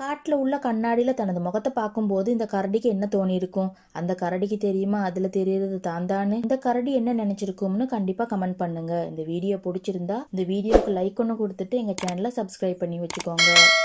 காட்டில் உள்ள கண்ணாடியில் தனது முகத்தை பார்க்கும்போது இந்த கரடிக்கு என்ன தோணியிருக்கும் அந்த கரடிக்கு தெரியுமா அதில் தெரியறது தான் தானே இந்த கரடி என்ன நினச்சிருக்கும்னு கண்டிப்பாக கமெண்ட் பண்ணுங்க இந்த வீடியோ பிடிச்சிருந்தா இந்த வீடியோக்கு லைக் ஒன்று கொடுத்துட்டு எங்கள் சேனலை சப்ஸ்கிரைப் பண்ணி வச்சுக்கோங்க